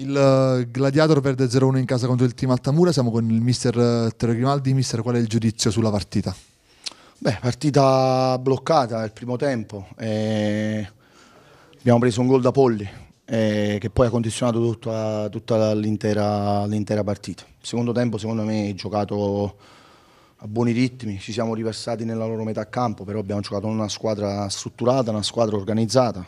Il eh, Gladiator perde 0-1 in casa contro il team Altamura, siamo con il mister eh, Tero Grimaldi. Mister, qual è il giudizio sulla partita? Beh, partita bloccata il primo tempo. Eh, abbiamo preso un gol da Polli eh, che poi ha condizionato eh, tutta, tutta l'intera, l'intera partita. Il secondo tempo, secondo me, è giocato a buoni ritmi, ci siamo riversati nella loro metà campo, però abbiamo giocato in una squadra strutturata, una squadra organizzata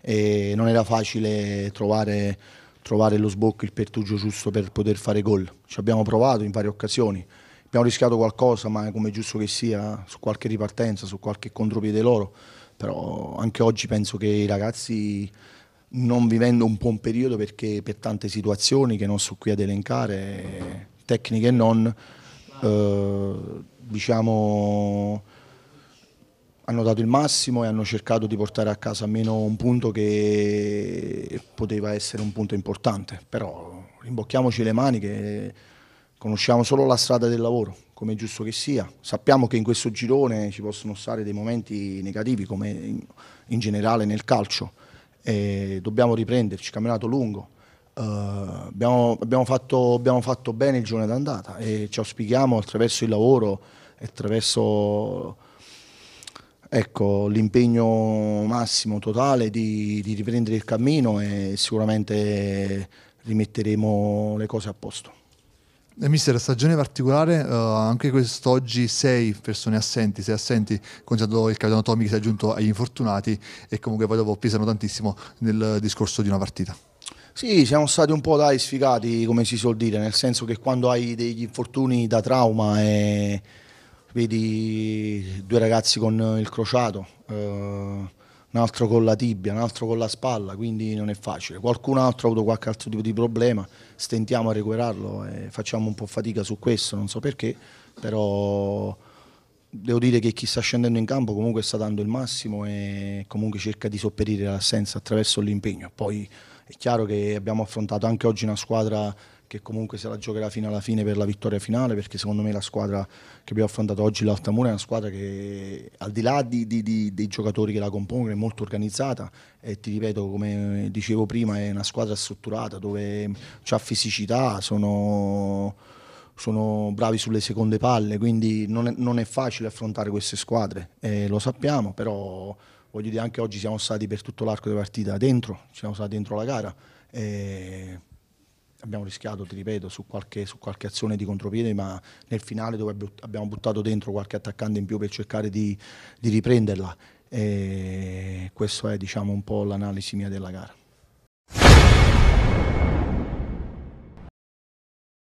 e non era facile trovare trovare lo sbocco, il pertugio giusto per poter fare gol. Ci abbiamo provato in varie occasioni, abbiamo rischiato qualcosa, ma come giusto che sia, su qualche ripartenza, su qualche contropiede loro, però anche oggi penso che i ragazzi non vivendo un buon periodo perché per tante situazioni che non sto qui ad elencare, tecniche e non, eh, diciamo hanno dato il massimo e hanno cercato di portare a casa almeno un punto che poteva essere un punto importante, però rimbocchiamoci le maniche, conosciamo solo la strada del lavoro, come è giusto che sia, sappiamo che in questo girone ci possono stare dei momenti negativi come in, generale nel calcio, e dobbiamo riprenderci, campionato lungo, uh, abbiamo, abbiamo, fatto, abbiamo fatto bene il giorno d'andata e ci auspichiamo attraverso il lavoro, attraverso ecco, l'impegno massimo totale di, di riprendere il cammino e sicuramente rimetteremo le cose a posto. Eh, mister, stagione particolare, uh, anche quest'oggi sei persone assenti, sei assenti, considerando il capitano Tommy che si è aggiunto agli infortunati e comunque poi dopo pesano tantissimo nel discorso di una partita. Sì, siamo stati un po' dai sfigati, come si suol dire, nel senso che quando hai degli infortuni da trauma è... E vedi due ragazzi con eh, il crociato, eh, un altro con la tibia, un altro con la spalla, quindi non è facile. Qualcun altro ha avuto qualche altro tipo di problema, stentiamo a recuperarlo e facciamo un po' fatica su questo, non so perché, però devo dire che chi sta scendendo in campo comunque sta dando il massimo e comunque cerca di sopperire l'assenza attraverso l'impegno. Poi è chiaro che abbiamo affrontato anche oggi una squadra che comunque se la giocherà fino alla fine per la vittoria finale, perché secondo me la squadra che abbiamo affrontato oggi, l'Altamura, è una squadra che al di là di, di, di, dei giocatori che la compongono è molto organizzata e ti ripeto, come dicevo prima, è una squadra strutturata dove c'è fisicità, sono, sono, bravi sulle seconde palle, quindi non è, non è facile affrontare queste squadre, eh, lo sappiamo, però voglio dire anche oggi siamo stati per tutto l'arco della partita dentro, siamo stati dentro la gara. Eh, abbiamo rischiato, ti ripeto, su qualche, su qualche azione di contropiede, ma nel finale dove abbiamo buttato dentro qualche attaccante in più per cercare di, di riprenderla. E questa è diciamo, un po' l'analisi mia della gara.